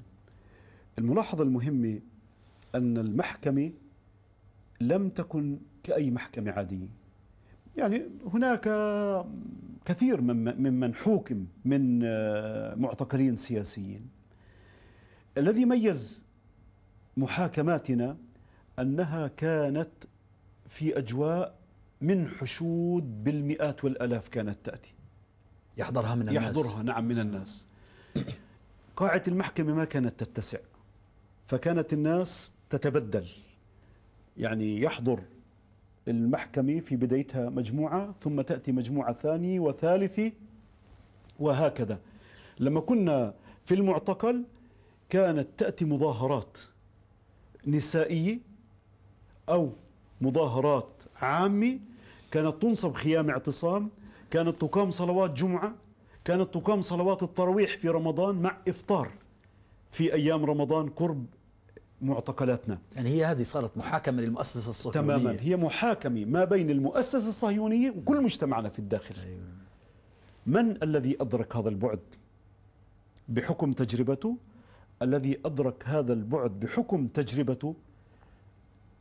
الملاحظة المهمة أن المحكمة لم تكن كأي محكمة عادية يعني هناك كثير ممن حوكم من معتقلين سياسيين الذي ميز محاكماتنا أنها كانت في أجواء من حشود بالمئات والألاف كانت تأتي يحضرها من الناس يحضرها نعم من الناس قاعة المحكمة ما كانت تتسع فكانت الناس تتبدل يعني يحضر المحكمة في بدايتها مجموعة ثم تأتي مجموعة ثانية وثالثة وهكذا لما كنا في المعتقل كانت تأتي مظاهرات نسائية أو مظاهرات عامة كانت تنصب خيام اعتصام كانت تقام صلوات جمعة كانت تقام صلوات التراويح في رمضان مع إفطار في أيام رمضان قرب معتقلاتنا يعني هي هذه صارت محاكمة للمؤسسة الصهيونية تماما هي محاكمة ما بين المؤسسة الصهيونية وكل مجتمعنا في الداخل أيوة. من الذي أدرك هذا البعد بحكم تجربته الذي أدرك هذا البعد بحكم تجربته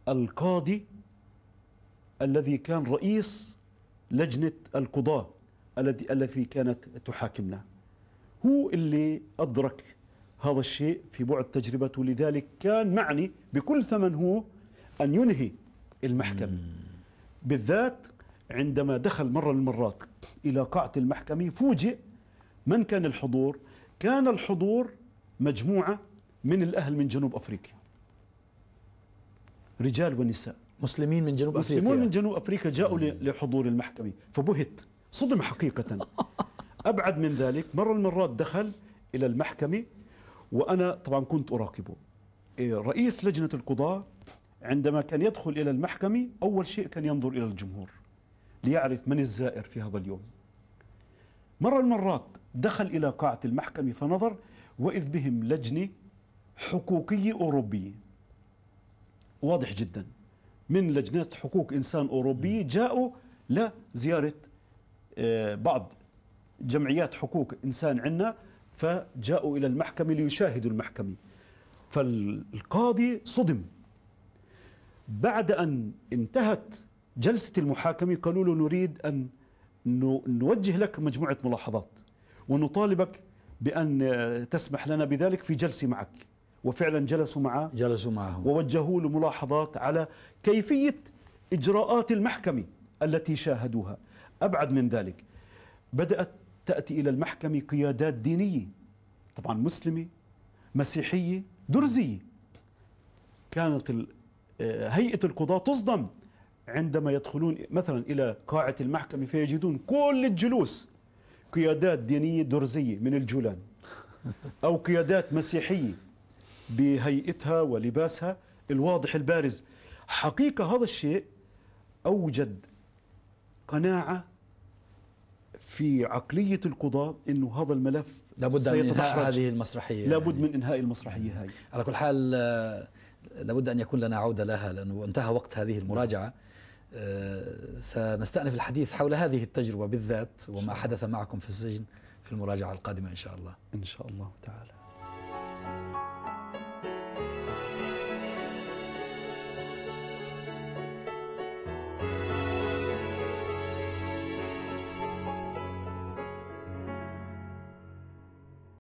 القاضي الذي كان رئيس لجنة القضاة التي كانت تحاكمنا هو اللي أدرك هذا الشيء في بعد تجربته لذلك كان معني بكل ثمن هو أن ينهي المحكمة بالذات عندما دخل مرة من المرات إلى قاعة المحكمة فوجئ من كان الحضور كان الحضور مجموعة من الأهل من جنوب أفريقيا رجال ونساء مسلمين من جنوب أفريقيا مسلمون من جنوب أفريقيا جاءوا لحضور المحكمة فبهت صدم حقيقة أبعد من ذلك مرة المرات دخل إلى المحكمة وأنا طبعا كنت أراقبه إيه، رئيس لجنة القضاء عندما كان يدخل إلى المحكمة أول شيء كان ينظر إلى الجمهور ليعرف من الزائر في هذا اليوم مرة من المرات دخل إلى قاعة المحكمة فنظر وإذ بهم لجنة حقوقية أوروبية واضح جدا من لجنات حقوق إنسان أوروبية جاءوا لزيارة آه، بعض جمعيات حقوق إنسان عندنا فجاءوا إلى المحكمة ليشاهدوا المحكمة فالقاضي صدم بعد أن انتهت جلسة المحاكمة قالوا له نريد أن نوجه لك مجموعة ملاحظات ونطالبك بأن تسمح لنا بذلك في جلسة معك وفعلا جلسوا معه جلسوا معه ووجهوا له ملاحظات على كيفية إجراءات المحكمة التي شاهدوها أبعد من ذلك بدأت تأتي إلى المحكمة قيادات دينية طبعا مسلمة مسيحية درزية كانت آه، هيئة القضاة تصدم عندما يدخلون مثلا إلى قاعة المحكمة فيجدون كل الجلوس قيادات دينية درزية من الجولان أو قيادات مسيحية بهيئتها ولباسها الواضح البارز حقيقة هذا الشيء أوجد قناعة في عقلية القضاء أنه هذا الملف لابد من إنهاء هذه المسرحية لابد يعني من إنهاء المسرحية هاي على كل حال لابد أن يكون لنا عودة لها لأنه انتهى وقت هذه المراجعة آه، سنستأنف الحديث حول هذه التجربة بالذات وما حدث معكم في السجن في المراجعة القادمة إن شاء الله إن شاء الله تعالى